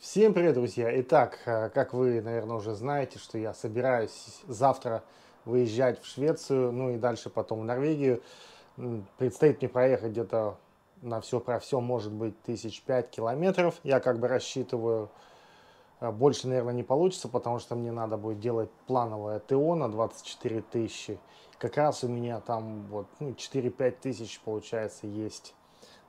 Всем привет, друзья! Итак, э, как вы, наверное, уже знаете, что я собираюсь завтра выезжать в Швецию, ну и дальше потом в Норвегию. Предстоит мне проехать где-то на все про все, может быть, тысяч пять километров. Я как бы рассчитываю, э, больше, наверное, не получится, потому что мне надо будет делать плановое ТО на 24 тысячи. Как раз у меня там вот ну, 4-5 тысяч, получается, есть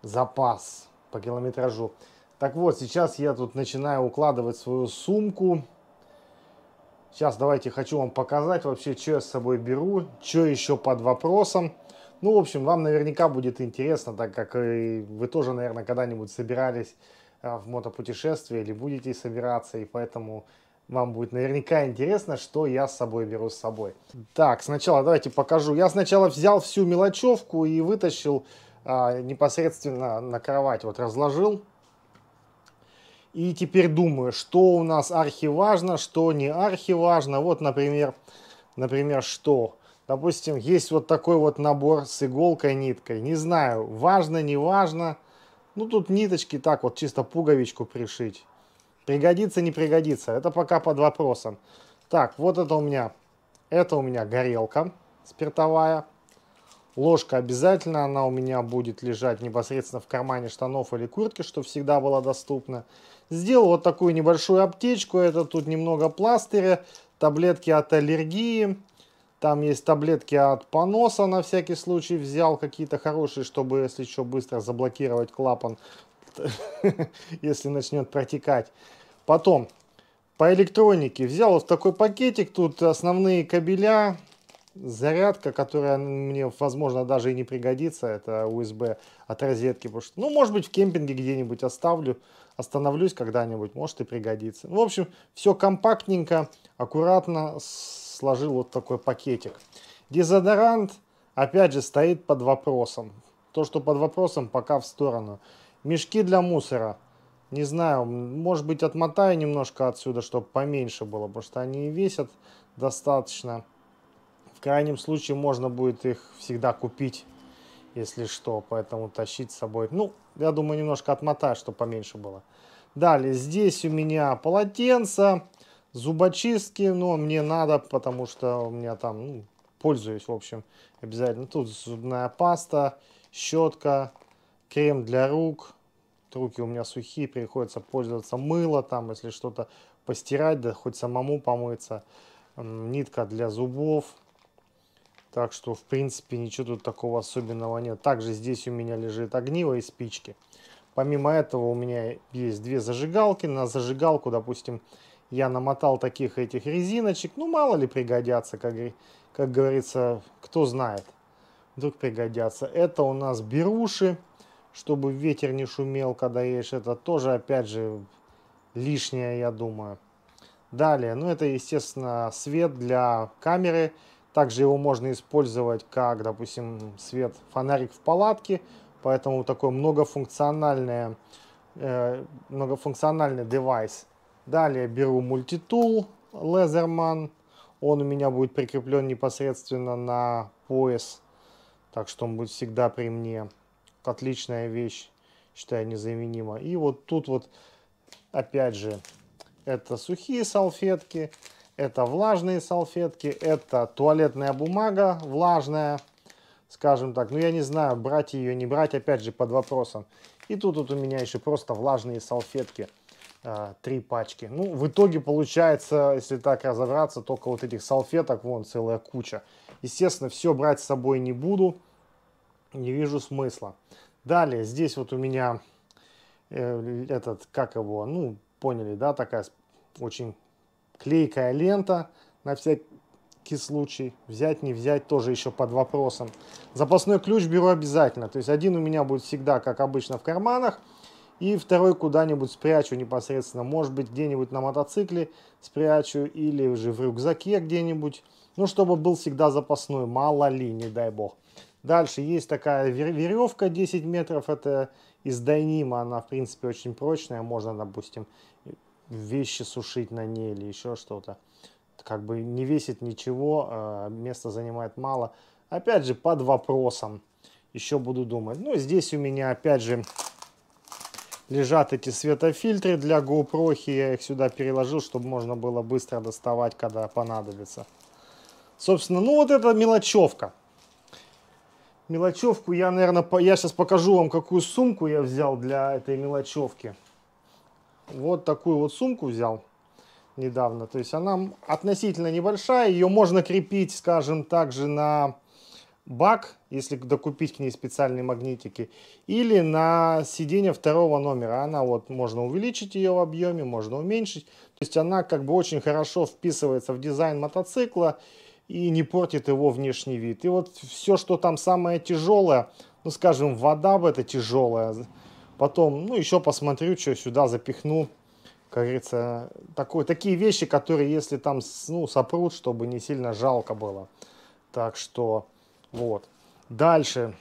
запас по километражу. Так вот, сейчас я тут начинаю укладывать свою сумку. Сейчас давайте хочу вам показать вообще, что я с собой беру, что еще под вопросом. Ну, в общем, вам наверняка будет интересно, так как и вы тоже, наверное, когда-нибудь собирались э, в мотопутешествие или будете собираться, и поэтому вам будет наверняка интересно, что я с собой беру с собой. Так, сначала давайте покажу. Я сначала взял всю мелочевку и вытащил а, непосредственно на кровать, вот разложил и теперь думаю, что у нас архиважно, что не архиважно. Вот, например, например, что? Допустим, есть вот такой вот набор с иголкой, ниткой. Не знаю, важно, не важно. Ну, тут ниточки так вот, чисто пуговичку пришить. Пригодится, не пригодится. Это пока под вопросом. Так, вот это у меня. Это у меня горелка спиртовая. Ложка обязательно, она у меня будет лежать непосредственно в кармане штанов или куртки, что всегда было доступно. Сделал вот такую небольшую аптечку. Это тут немного пластыря, таблетки от аллергии. Там есть таблетки от поноса на всякий случай. Взял какие-то хорошие, чтобы, если что, быстро заблокировать клапан, если начнет протекать. Потом, по электронике. Взял вот такой пакетик. Тут основные кабеля, зарядка, которая мне, возможно, даже и не пригодится. Это USB от розетки. Потому что, ну, может быть, в кемпинге где-нибудь оставлю. Остановлюсь когда-нибудь, может и пригодится. Ну, в общем, все компактненько, аккуратно сложил вот такой пакетик. Дезодорант, опять же, стоит под вопросом. То, что под вопросом, пока в сторону. Мешки для мусора. Не знаю, может быть отмотаю немножко отсюда, чтобы поменьше было, потому что они весят достаточно. В крайнем случае можно будет их всегда купить если что, поэтому тащить с собой. Ну, я думаю, немножко отмотаю, чтобы поменьше было. Далее, здесь у меня полотенца, зубочистки, но мне надо, потому что у меня там, ну, пользуюсь, в общем, обязательно. Тут зубная паста, щетка, крем для рук. Руки у меня сухие, приходится пользоваться мыло, там, если что-то постирать, да хоть самому помыться. Нитка для зубов, так что, в принципе, ничего тут такого особенного нет. Также здесь у меня лежит огниво и спички. Помимо этого у меня есть две зажигалки. На зажигалку, допустим, я намотал таких этих резиночек. Ну, мало ли пригодятся, как, как говорится, кто знает. Вдруг пригодятся. Это у нас беруши, чтобы ветер не шумел, когда ешь Это тоже, опять же, лишнее, я думаю. Далее, ну это, естественно, свет для камеры. Также его можно использовать как, допустим, свет фонарик в палатке, поэтому такой многофункциональный, э, многофункциональный девайс. Далее беру мультитул Leatherman, он у меня будет прикреплен непосредственно на пояс, так что он будет всегда при мне. Отличная вещь, считаю, незаменима. И вот тут вот, опять же, это сухие салфетки, это влажные салфетки, это туалетная бумага влажная, скажем так. Ну, я не знаю, брать ее, не брать, опять же, под вопросом. И тут вот у меня еще просто влажные салфетки. Э, три пачки. Ну, в итоге получается, если так разобраться, только вот этих салфеток, вон, целая куча. Естественно, все брать с собой не буду. Не вижу смысла. Далее, здесь вот у меня э, этот, как его, ну, поняли, да, такая очень клейкая лента на всякий случай. Взять, не взять, тоже еще под вопросом. Запасной ключ беру обязательно. То есть один у меня будет всегда, как обычно, в карманах. И второй куда-нибудь спрячу непосредственно. Может быть, где-нибудь на мотоцикле спрячу или же в рюкзаке где-нибудь. Ну, чтобы был всегда запасной, мало ли, не дай бог. Дальше есть такая веревка 10 метров, это из дайнима, она в принципе очень прочная, можно, допустим, вещи сушить на ней или еще что-то. Как бы не весит ничего, а, места занимает мало. Опять же, под вопросом. Еще буду думать. Ну, здесь у меня, опять же, лежат эти светофильтры для GoPro. Я их сюда переложил, чтобы можно было быстро доставать, когда понадобится. Собственно, ну вот это мелочевка. Мелочевку я, наверное, по... я сейчас покажу вам, какую сумку я взял для этой мелочевки вот такую вот сумку взял недавно. То есть она относительно небольшая, ее можно крепить, скажем, также на бак, если докупить к ней специальные магнитики, или на сиденье второго номера. Она вот, можно увеличить ее в объеме, можно уменьшить. То есть она как бы очень хорошо вписывается в дизайн мотоцикла и не портит его внешний вид. И вот все, что там самое тяжелое, ну скажем, вода бы это тяжелая, Потом, ну, еще посмотрю, что сюда запихну. Как говорится, такой, такие вещи, которые, если там, ну, сопрут, чтобы не сильно жалко было. Так что, вот. Дальше.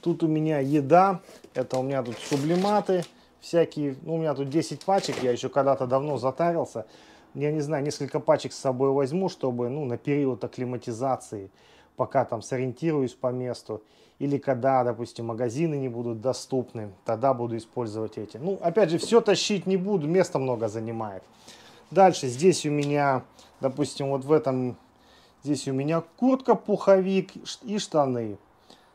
Тут у меня еда. Это у меня тут сублиматы всякие. Ну, у меня тут 10 пачек. Я еще когда-то давно затарился. Я не знаю, несколько пачек с собой возьму, чтобы, ну, на период акклиматизации пока там сориентируюсь по месту, или когда, допустим, магазины не будут доступны, тогда буду использовать эти. Ну, опять же, все тащить не буду, места много занимает. Дальше здесь у меня, допустим, вот в этом, здесь у меня куртка, пуховик и штаны.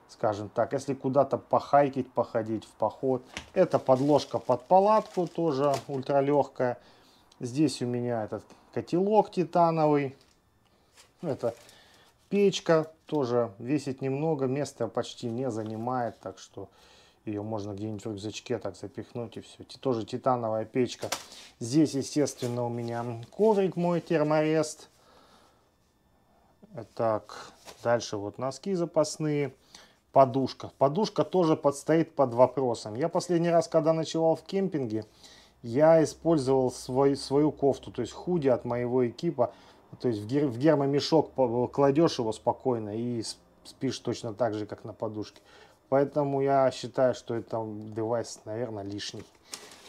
Скажем так, если куда-то похайкить, походить в поход. Это подложка под палатку, тоже ультралегкая. Здесь у меня этот котелок титановый. Ну, это печка тоже весит немного, места почти не занимает, так что ее можно где-нибудь в рюкзачке так запихнуть и все. Тоже титановая печка. Здесь, естественно, у меня коврик мой терморест. Так, дальше вот носки запасные. Подушка. Подушка тоже подстоит под вопросом. Я последний раз, когда ночевал в кемпинге, я использовал свой, свою кофту, то есть худи от моего экипа. То есть в, гер... в гермомешок кладешь его спокойно и спишь точно так же, как на подушке. Поэтому я считаю, что это девайс, наверное, лишний.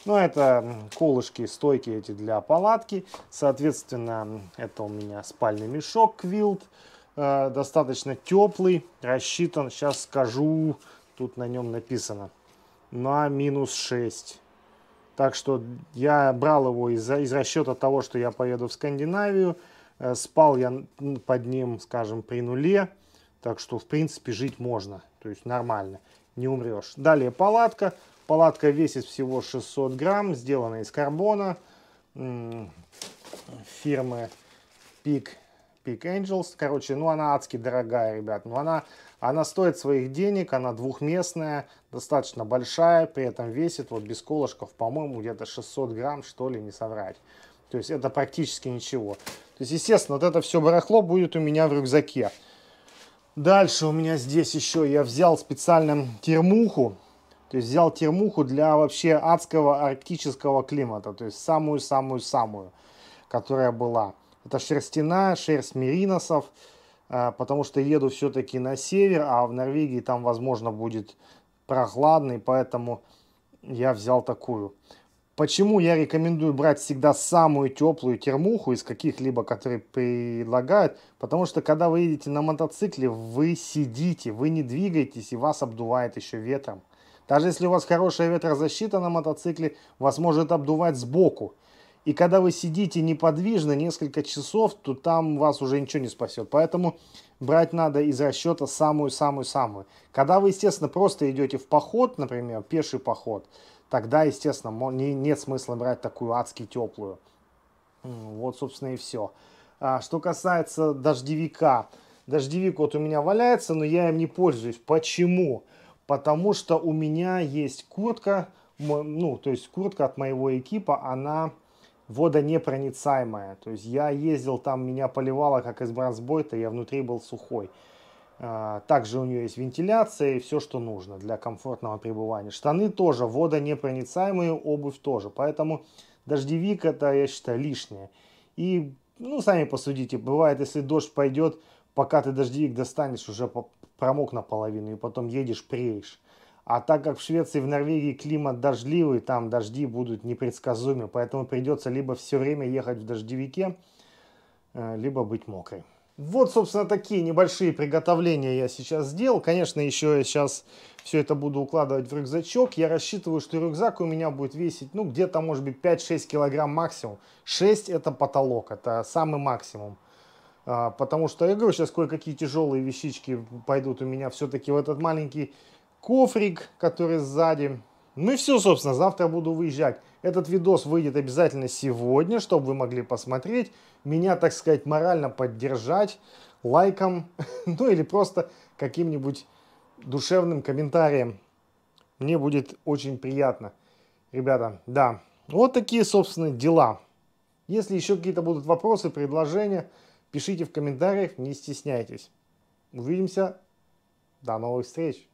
Но ну, это колышки, стойки эти для палатки. Соответственно, это у меня спальный мешок Quilt. Э, достаточно теплый, рассчитан, сейчас скажу, тут на нем написано, на минус 6. Так что я брал его из, из расчета того, что я поеду в Скандинавию. Э, спал я под ним, скажем, при нуле. Так что, в принципе, жить можно. То есть нормально, не умрешь. Далее палатка. Палатка весит всего 600 грамм, сделана из карбона. Фирмы Peak, Peak Angels. Короче, ну она адски дорогая, ребят. Но она, она стоит своих денег, она двухместная, достаточно большая. При этом весит, вот без колышков, по-моему, где-то 600 грамм, что ли, не соврать. То есть это практически ничего. То есть, естественно, вот это все барахло будет у меня в рюкзаке. Дальше у меня здесь еще я взял специально термуху. То есть взял термуху для вообще адского арктического климата. То есть самую-самую-самую, которая была. Это шерстяная, шерсть мериносов. Э, потому что еду все-таки на север, а в Норвегии там, возможно, будет прохладный. Поэтому я взял такую. Почему я рекомендую брать всегда самую теплую термуху из каких-либо, которые предлагают? Потому что когда вы едете на мотоцикле, вы сидите, вы не двигаетесь и вас обдувает еще ветром. Даже если у вас хорошая ветрозащита на мотоцикле, вас может обдувать сбоку. И когда вы сидите неподвижно несколько часов, то там вас уже ничего не спасет. Поэтому брать надо из расчета самую-самую-самую. Когда вы, естественно, просто идете в поход, например, пеший поход, тогда, естественно, не, нет смысла брать такую адски теплую. Вот, собственно, и все. А, что касается дождевика. Дождевик вот у меня валяется, но я им не пользуюсь. Почему? Потому что у меня есть куртка, ну, то есть куртка от моего экипа, она водонепроницаемая. То есть я ездил там, меня поливало как из бронзбойта, я внутри был сухой. А, также у нее есть вентиляция и все, что нужно для комфортного пребывания. Штаны тоже водонепроницаемые, обувь тоже. Поэтому дождевик это, я считаю, лишнее. И, ну, сами посудите, бывает, если дождь пойдет, пока ты дождевик достанешь, уже промок наполовину и потом едешь, преешь. А так как в Швеции и в Норвегии климат дождливый, там дожди будут непредсказуемы, поэтому придется либо все время ехать в дождевике, э, либо быть мокрой. Вот, собственно, такие небольшие приготовления я сейчас сделал. Конечно, еще я сейчас все это буду укладывать в рюкзачок. Я рассчитываю, что рюкзак у меня будет весить, ну, где-то, может быть, 5-6 килограмм максимум. 6 это потолок, это самый максимум. А, потому что, я говорю, сейчас кое-какие тяжелые вещички пойдут у меня все-таки в этот маленький кофрик, который сзади. Ну и все, собственно, завтра буду выезжать. Этот видос выйдет обязательно сегодня, чтобы вы могли посмотреть, меня, так сказать, морально поддержать лайком, ну или просто каким-нибудь душевным комментарием. Мне будет очень приятно. Ребята, да, вот такие, собственно, дела. Если еще какие-то будут вопросы, предложения, пишите в комментариях, не стесняйтесь. Увидимся, до новых встреч!